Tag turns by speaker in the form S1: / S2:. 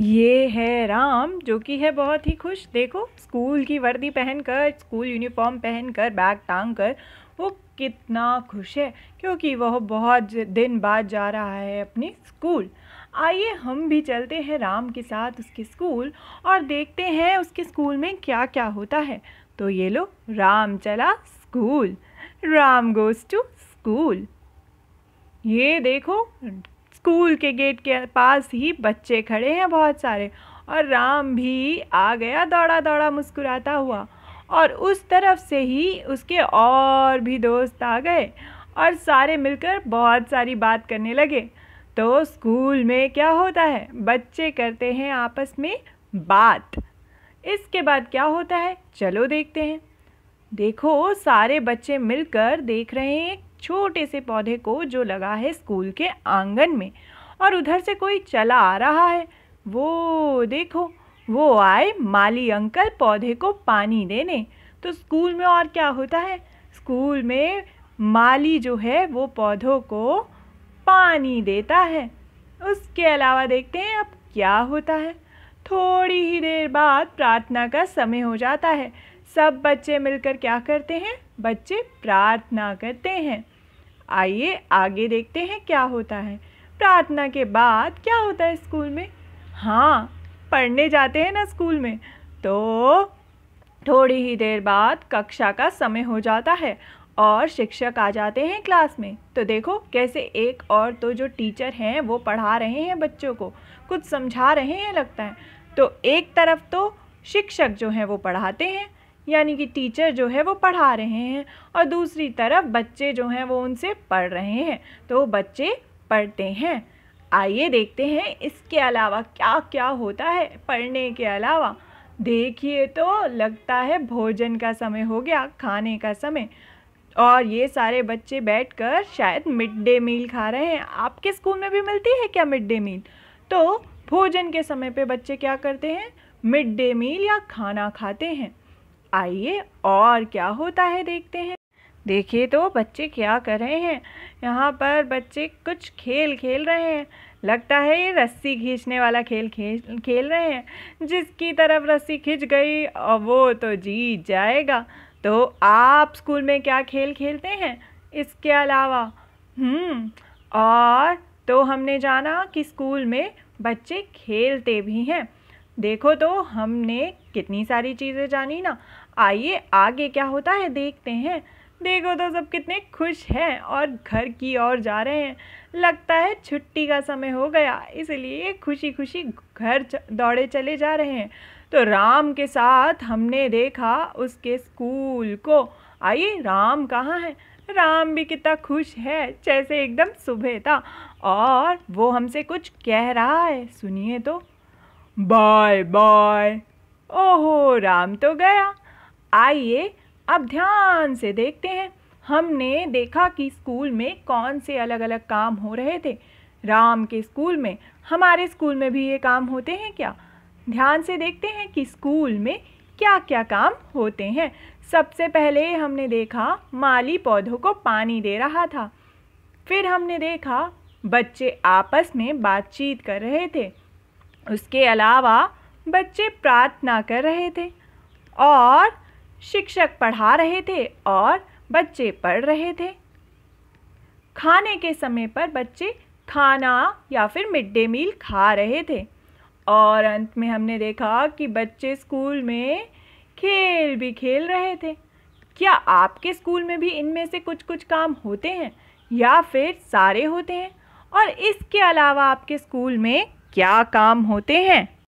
S1: ये है राम जो कि है बहुत ही खुश देखो स्कूल की वर्दी पहनकर स्कूल यूनिफॉर्म पहनकर बैग टांग कर वो कितना खुश है क्योंकि वह बहुत दिन बाद जा रहा है अपने स्कूल आइए हम भी चलते हैं राम के साथ उसके स्कूल और देखते हैं उसके स्कूल में क्या क्या होता है तो ये लो राम चला school Ram goes to school ये देखो स्कूल के गेट के पास ही बच्चे खड़े हैं बहुत सारे और राम भी आ गया दौड़ा दौड़ा मुस्कुराता हुआ और उस तरफ से ही उसके और भी दोस्त आ गए और सारे मिलकर बहुत सारी बात करने लगे तो स्कूल में क्या होता है बच्चे करते हैं आपस में बात इसके बाद क्या होता है चलो देखते हैं देखो सारे बच्चे मिलकर देख रहे हैं छोटे से पौधे को जो लगा है स्कूल के आंगन में और उधर से कोई चला आ रहा है वो देखो वो आए माली अंकल पौधे को पानी देने तो स्कूल में और क्या होता है स्कूल में माली जो है वो पौधों को पानी देता है उसके अलावा देखते हैं अब क्या होता है थोड़ी ही देर बाद प्रार्थना का समय हो जाता है सब बच्चे मिलकर क्या करते हैं बच्चे प्रार्थना करते हैं आइए आगे देखते हैं क्या होता है प्रार्थना के बाद क्या होता है स्कूल में हाँ पढ़ने जाते हैं ना स्कूल में तो थोड़ी ही देर बाद कक्षा का समय हो जाता है और शिक्षक आ जाते हैं क्लास में तो देखो कैसे एक और तो जो टीचर हैं वो पढ़ा रहे हैं बच्चों को कुछ समझा रहे हैं लगता है तो एक तरफ तो शिक्षक जो हैं वो पढ़ाते हैं यानी कि टीचर जो है वो पढ़ा रहे हैं और दूसरी तरफ बच्चे जो हैं वो उनसे पढ़ रहे हैं तो बच्चे पढ़ते हैं आइए देखते हैं इसके अलावा क्या क्या होता है पढ़ने के अलावा देखिए तो लगता है भोजन का समय हो गया खाने का समय और ये सारे बच्चे बैठकर शायद मिड डे मील खा रहे हैं आपके स्कूल में भी मिलती है क्या मिड डे मील तो भोजन के समय पे बच्चे क्या करते हैं मिड डे मील या खाना खाते हैं आइए और क्या होता है देखते हैं देखिए तो बच्चे क्या कर रहे हैं यहाँ पर बच्चे कुछ खेल खेल रहे हैं लगता है ये रस्सी खींचने वाला खेल खेल खेल रहे हैं जिसकी तरफ रस्सी खींच गई और वो तो जीत जाएगा तो आप स्कूल में क्या खेल खेलते हैं इसके अलावा हम्म, और तो हमने जाना कि स्कूल में बच्चे खेलते भी हैं देखो तो हमने कितनी सारी चीज़ें जानी ना आइए आगे क्या होता है देखते हैं देखो तो सब कितने खुश हैं और घर की ओर जा रहे हैं लगता है छुट्टी का समय हो गया इसलिए खुशी खुशी घर दौड़े चले जा रहे हैं तो राम के साथ हमने देखा उसके स्कूल को आइए राम कहाँ है राम भी कितना खुश है जैसे एकदम सुबह था और वो हमसे कुछ कह रहा है सुनिए तो बाय बाय ओहो राम तो गया आइए अब ध्यान से देखते हैं हमने देखा कि स्कूल में कौन से अलग अलग काम हो रहे थे राम के स्कूल में हमारे स्कूल में भी ये काम होते हैं क्या ध्यान से देखते हैं कि स्कूल में क्या क्या काम होते हैं सबसे पहले हमने देखा माली पौधों को पानी दे रहा था फिर हमने देखा बच्चे आपस में बातचीत कर रहे थे उसके अलावा बच्चे प्रार्थना कर रहे थे और शिक्षक पढ़ा रहे थे और बच्चे पढ़ रहे थे खाने के समय पर बच्चे खाना या फिर मिड डे मील खा रहे थे और अंत में हमने देखा कि बच्चे स्कूल में खेल भी खेल रहे थे क्या आपके स्कूल में भी इनमें से कुछ कुछ काम होते हैं या फिर सारे होते हैं और इसके अलावा आपके स्कूल में क्या काम होते हैं